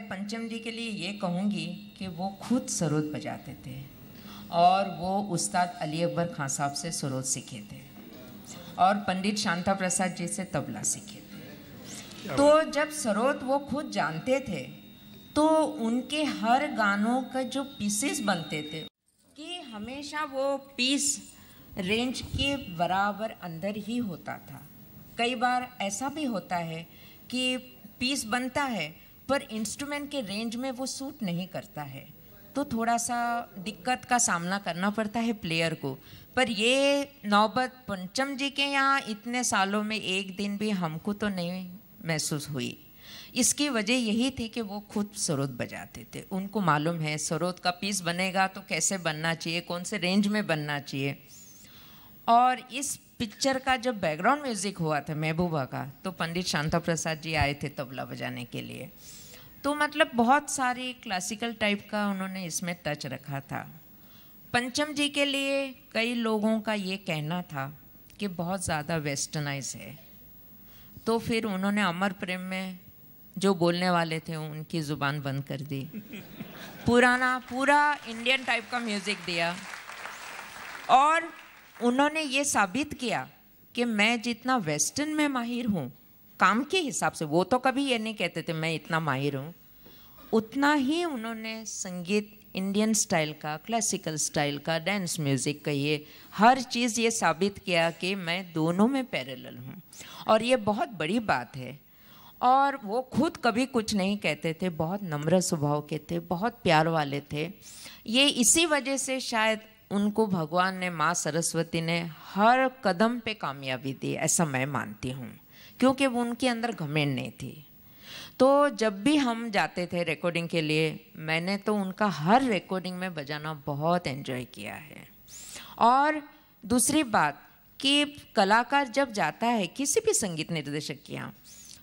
मैं पंचम जी के लिए ये कहूँगी कि वो खुद सरोद बजाते थे और वो उस्ताद अली अकबर खां साहब से सरोद सीखे थे और पंडित शांता प्रसाद जी से तबला सीखे थे तो जब सरोद वो खुद जानते थे तो उनके हर गानों का जो पीसेस बनते थे कि हमेशा वो पीस रेंज के बराबर अंदर ही होता था कई बार ऐसा भी होता है कि पीस बनता है पर इंस्ट्रूमेंट के रेंज में वो सूट नहीं करता है तो थोड़ा सा दिक्कत का सामना करना पड़ता है प्लेयर को पर ये नौबत पंचम जी के यहाँ इतने सालों में एक दिन भी हमको तो नहीं महसूस हुई इसकी वजह यही थी कि वो खुद सरोद बजाते थे उनको मालूम है सरोद का पीस बनेगा तो कैसे बनना चाहिए कौन से रेंज में बनना चाहिए और इस पिक्चर का जब बैकग्राउंड म्यूज़िक हुआ था महबूबा का तो पंडित शांता प्रसाद जी आए थे तबला बजाने के लिए तो मतलब बहुत सारे क्लासिकल टाइप का उन्होंने इसमें टच रखा था पंचम जी के लिए कई लोगों का ये कहना था कि बहुत ज़्यादा वेस्टर्नाइज है तो फिर उन्होंने अमर प्रेम में जो बोलने वाले थे उनकी ज़ुबान बंद कर दी पुराना पूरा इंडियन टाइप का म्यूज़िक दिया और उन्होंने ये साबित किया कि मैं जितना वेस्टर्न में माहिर हूँ काम के हिसाब से वो तो कभी ये नहीं कहते थे मैं इतना माहिर हूँ उतना ही उन्होंने संगीत इंडियन स्टाइल का क्लासिकल स्टाइल का डांस म्यूज़िक कहिए हर चीज़ ये साबित किया कि मैं दोनों में पैरेलल हूँ और ये बहुत बड़ी बात है और वो खुद कभी कुछ नहीं कहते थे बहुत नम्र स्वभाव के थे बहुत प्यार वाले थे ये इसी वजह से शायद उनको भगवान ने माँ सरस्वती ने हर कदम पे कामयाबी दी ऐसा मैं मानती हूँ क्योंकि उनके अंदर घमेंड नहीं थी तो जब भी हम जाते थे रिकॉर्डिंग के लिए मैंने तो उनका हर रिकॉर्डिंग में बजाना बहुत एन्जॉय किया है और दूसरी बात कि कलाकार जब जाता है किसी भी संगीत निर्देशक के यहाँ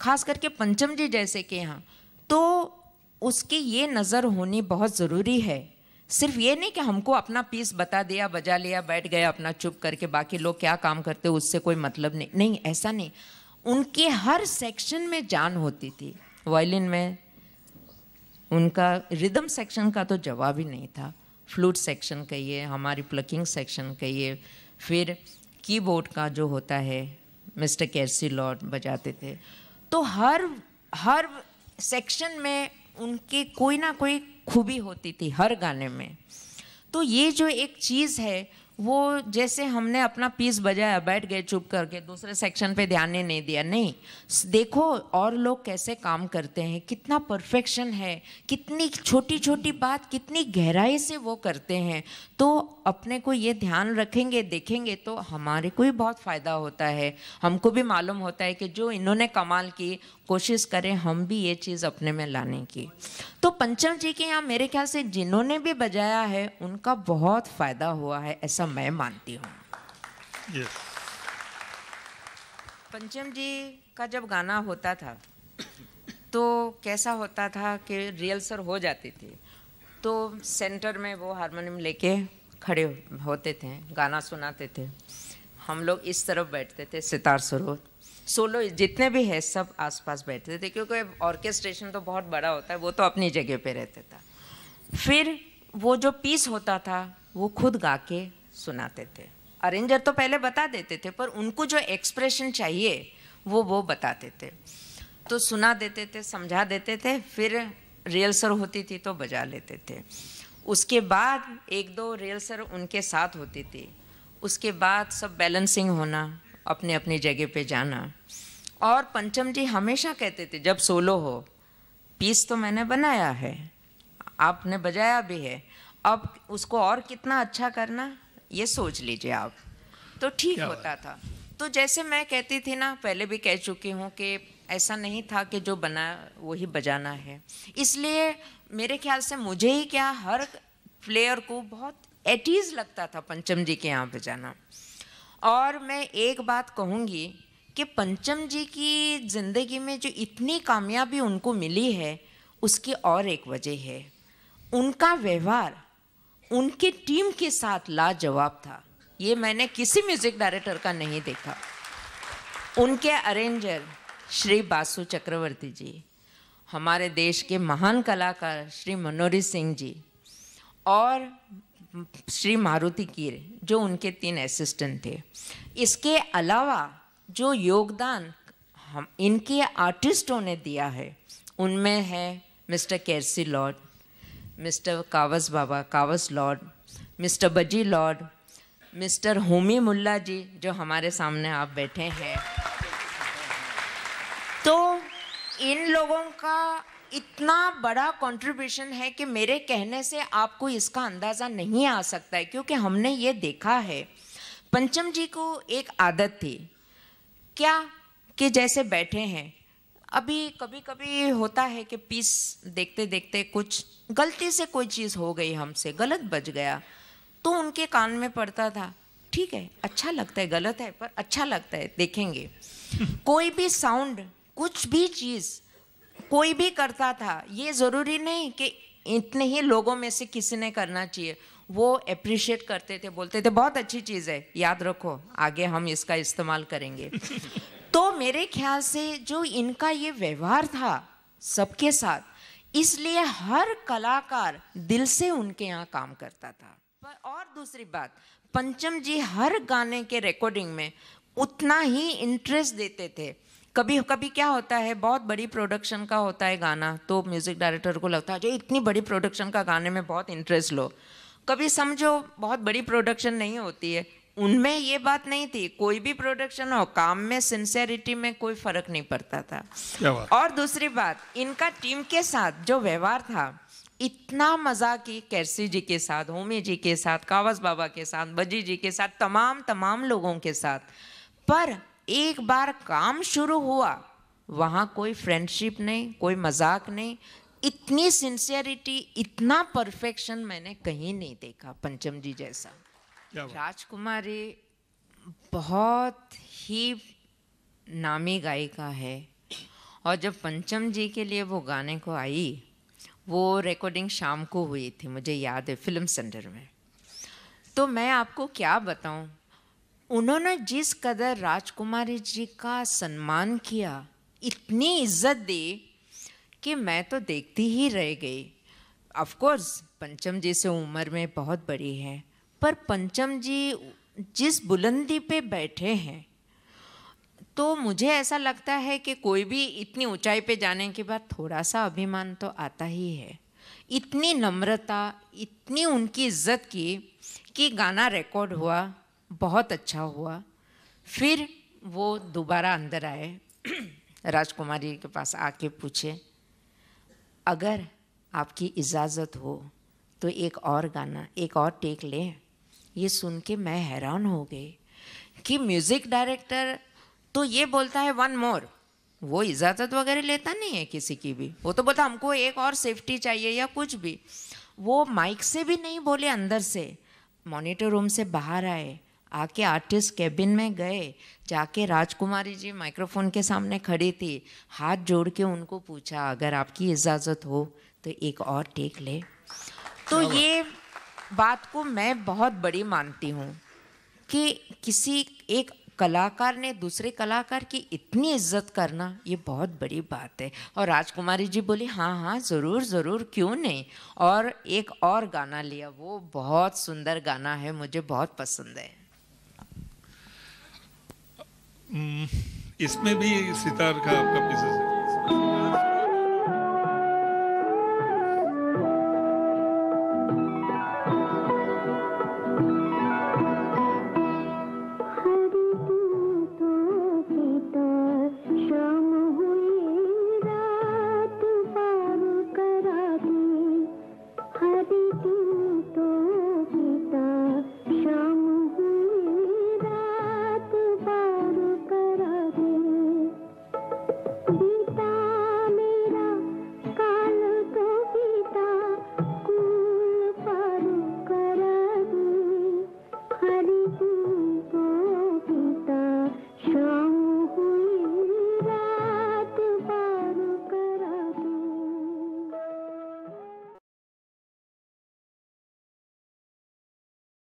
खास करके पंचम जी जैसे के यहाँ तो उसकी ये नज़र होनी बहुत ज़रूरी है सिर्फ ये नहीं कि हमको अपना पीस बता दिया बजा लिया बैठ गया अपना चुप करके बाकी लोग क्या काम करते उससे कोई मतलब नहीं नहीं ऐसा नहीं उनके हर सेक्शन में जान होती थी वायलिन में उनका रिदम सेक्शन का तो जवाब ही नहीं था फ्लूट सेक्शन कहिए हमारी प्लकिंग सेक्शन कहिए फिर कीबोर्ड का जो होता है मिस्टर कैसी लॉर्ड बजाते थे तो हर हर सेक्शन में उनके कोई ना कोई खूबी होती थी हर गाने में तो ये जो एक चीज़ है वो जैसे हमने अपना पीस बजाया बैठ गए चुप करके दूसरे सेक्शन पे ध्यान ही नहीं दिया नहीं देखो और लोग कैसे काम करते हैं कितना परफेक्शन है कितनी छोटी छोटी बात कितनी गहराई से वो करते हैं तो अपने को ये ध्यान रखेंगे देखेंगे तो हमारे को भी बहुत फ़ायदा होता है हमको भी मालूम होता है कि जो इन्होंने कमाल की कोशिश करें हम भी ये चीज़ अपने में लाने की तो पंचम जी के यहाँ मेरे ख्याल से जिन्होंने भी बजाया है उनका बहुत फ़ायदा हुआ है ऐसा मैं मानती हूँ yes. पंचम जी का जब गाना होता था तो कैसा होता था कि रिहर्सल हो जाती थी तो सेंटर में वो हारमोनियम लेके खड़े होते थे गाना सुनाते थे हम लोग इस तरफ बैठते थे सितार सरोवर सोलो जितने भी है सब आसपास बैठते थे क्योंकि ऑर्केस्ट्रेशन तो बहुत बड़ा होता है वो तो अपनी जगह पे रहते था फिर वो जो पीस होता था वो खुद गा के सुनाते थे अरेंजर तो पहले बता देते थे पर उनको जो एक्सप्रेशन चाहिए वो वो बताते थे तो सुना देते थे समझा देते थे फिर सर होती थी तो बजा लेते थे उसके बाद एक दो सर उनके साथ होती थी उसके बाद सब बैलेंसिंग होना अपने अपनी जगह पे जाना और पंचम जी हमेशा कहते थे जब सोलो हो पीस तो मैंने बनाया है आपने बजाया भी है अब उसको और कितना अच्छा करना ये सोच लीजिए आप तो ठीक होता था तो जैसे मैं कहती थी ना पहले भी कह चुकी हूँ कि ऐसा नहीं था कि जो बना वही बजाना है इसलिए मेरे ख्याल से मुझे ही क्या हर प्लेयर को बहुत एटीज़ लगता था पंचम जी के यहाँ बजाना और मैं एक बात कहूँगी कि पंचम जी की ज़िंदगी में जो इतनी कामयाबी उनको मिली है उसकी और एक वजह है उनका व्यवहार उनके टीम के साथ लाजवाब था ये मैंने किसी म्यूज़िक डायरेक्टर का नहीं देखा उनके अरेंजर श्री बासु चक्रवर्ती जी हमारे देश के महान कलाकार श्री मनोरी सिंह जी और श्री मारुति कीर जो उनके तीन असिस्टेंट थे इसके अलावा जो योगदान हम इनके आर्टिस्टों ने दिया है उनमें है mister Kersi Lord mister Kawas Baba Kawas Lord mister Buji Lord mister Homi Mulla ji जो हमारे सामने आप बैठे हैं तो इन लोगों का इतना बड़ा कंट्रीब्यूशन है कि मेरे कहने से आपको इसका अंदाज़ा नहीं आ सकता है क्योंकि हमने ये देखा है पंचम जी को एक आदत थी क्या कि जैसे बैठे हैं अभी कभी कभी होता है कि पीस देखते देखते कुछ गलती से कोई चीज़ हो गई हमसे गलत बज गया तो उनके कान में पड़ता था ठीक है अच्छा लगता है गलत है पर अच्छा लगता है देखेंगे कोई भी साउंड कुछ भी चीज़ कोई भी करता था ये ज़रूरी नहीं कि इतने ही लोगों में से किसी ने करना चाहिए वो अप्रिशिएट करते थे बोलते थे बहुत अच्छी चीज़ है याद रखो आगे हम इसका इस्तेमाल करेंगे तो मेरे ख्याल से जो इनका ये व्यवहार था सबके साथ इसलिए हर कलाकार दिल से उनके यहाँ काम करता था पर और दूसरी बात पंचम जी हर गाने के रिकॉर्डिंग में उतना ही इंटरेस्ट देते थे कभी कभी क्या होता है बहुत बड़ी प्रोडक्शन का होता है गाना तो म्यूज़िक डायरेक्टर को लगता है जो इतनी बड़ी प्रोडक्शन का गाने में बहुत इंटरेस्ट लो कभी समझो बहुत बड़ी प्रोडक्शन नहीं होती है उनमें ये बात नहीं थी कोई भी प्रोडक्शन हो काम में सिंसेरिटी में कोई फर्क नहीं पड़ता था और दूसरी बात इनका टीम के साथ जो व्यवहार था इतना मजा की कैसी जी के साथ होमी जी के साथ कावस बाबा के साथ बजी जी के साथ तमाम तमाम लोगों के साथ पर एक बार काम शुरू हुआ वहाँ कोई फ्रेंडशिप नहीं कोई मजाक नहीं इतनी सिंसियरिटी इतना परफेक्शन मैंने कहीं नहीं देखा पंचम जी जैसा राजकुमारी बहुत ही नामी गायिका है और जब पंचम जी के लिए वो गाने को आई वो रिकॉर्डिंग शाम को हुई थी मुझे याद है फिल्म सेंटर में तो मैं आपको क्या बताऊं उन्होंने जिस कदर राजकुमारी जी का सम्मान किया इतनी इज्जत दी कि मैं तो देखती ही रह गई ऑफकोर्स पंचम जी से उम्र में बहुत बड़ी है पर पंचम जी जिस बुलंदी पे बैठे हैं तो मुझे ऐसा लगता है कि कोई भी इतनी ऊंचाई पे जाने के बाद थोड़ा सा अभिमान तो आता ही है इतनी नम्रता इतनी उनकी इज्जत की कि गाना रिकॉर्ड हुआ बहुत अच्छा हुआ फिर वो दोबारा अंदर आए राजकुमारी के पास आके पूछे अगर आपकी इजाज़त हो तो एक और गाना एक और टेक लें ये सुन के मैं हैरान हो गई कि म्यूज़िक डायरेक्टर तो ये बोलता है वन मोर वो इजाज़त वगैरह लेता नहीं है किसी की भी वो तो बोलता हमको एक और सेफ्टी चाहिए या कुछ भी वो माइक से भी नहीं बोले अंदर से मॉनिटर रूम से बाहर आए आके आर्टिस्ट कैबिन में गए जाके राजकुमारी जी माइक्रोफोन के सामने खड़ी थी हाथ जोड़ के उनको पूछा अगर आपकी इजाज़त हो तो एक और टेक ले तो ये बात को मैं बहुत बड़ी मानती हूँ कि किसी एक कलाकार ने दूसरे कलाकार की इतनी इज्जत करना ये बहुत बड़ी बात है और राजकुमारी जी बोली हाँ हाँ ज़रूर ज़रूर क्यों नहीं और एक और गाना लिया वो बहुत सुंदर गाना है मुझे बहुत पसंद है Hmm, इसमें भी सितार का आपका पीसेस है